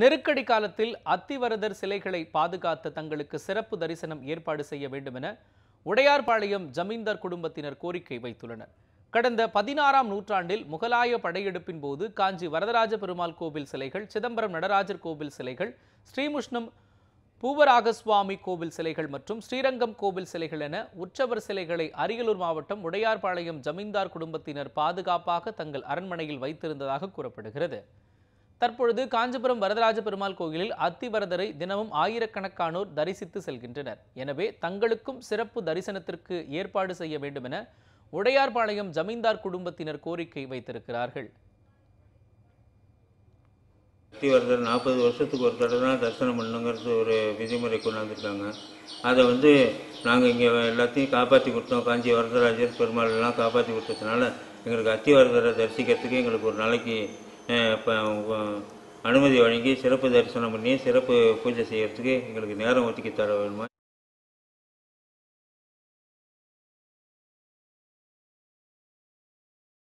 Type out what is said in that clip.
நெருக்கடி காலத்தில் அத்திவரதர் சிலைகளை பாதுகாத்த தங்களுக்கு சிறப்பு தரிசனம் ஏற்பாடு செய்ய வேண்டும் என உடையார்பாளையம் ஜமீன்தார் குடும்பத்தினர் கோரிக்கை வைத்துள்ளனர் கடந்த பதினாறாம் நூற்றாண்டில் முகலாய படையெடுப்பின் போது காஞ்சி வரதராஜ பெருமாள் கோவில் சிலைகள் சிதம்பரம் நடராஜர் கோவில் சிலைகள் ஸ்ரீமுஷ்ணம் பூவராகசுவாமி கோவில் சிலைகள் மற்றும் ஸ்ரீரங்கம் கோவில் சிலைகள் என உற்சவர் சிலைகளை அரியலூர் மாவட்டம் உடையார்பாளையம் ஜமீன்தார் குடும்பத்தினர் பாதுகாப்பாக தங்கள் அரண்மனையில் வைத்திருந்ததாக கூறப்படுகிறது தற்பொழுது காஞ்சிபுரம் வரதராஜ பெருமாள் கோயிலில் அத்திவரதரை தினமும் ஆயிரக்கணக்கானோர் தரிசித்து செல்கின்றனர் எனவே தங்களுக்கும் சிறப்பு தரிசனத்திற்கு ஏற்பாடு செய்ய வேண்டும் என உடையார்பாளையம் ஜமீன்தார் குடும்பத்தினர் கோரிக்கை வைத்திருக்கிறார்கள் அத்திவரதர் நாற்பது வருஷத்துக்கு ஒரு தடவை தான் தரிசனம் பண்ணுங்கிறது ஒரு விதிமுறை கொண்டாந்துருக்காங்க அதை வந்து நாங்கள் இங்கே எல்லாத்தையும் காப்பாற்றி கொடுத்தோம் காஞ்சி வரதராஜர் பெருமாள் எல்லாம் காப்பாற்றி கொடுத்ததுனால எங்களுக்கு அத்திவரதரை தரிசிக்கிறதுக்கு எங்களுக்கு ஒரு நாளைக்கு அனுமதி வழங்கி சிறப்பு தரிசனம் பண்ணி சிறப்பு பூஜை செய்கிறதுக்கு எங்களுக்கு நேரம் ஒதுக்கி தர வேணுமா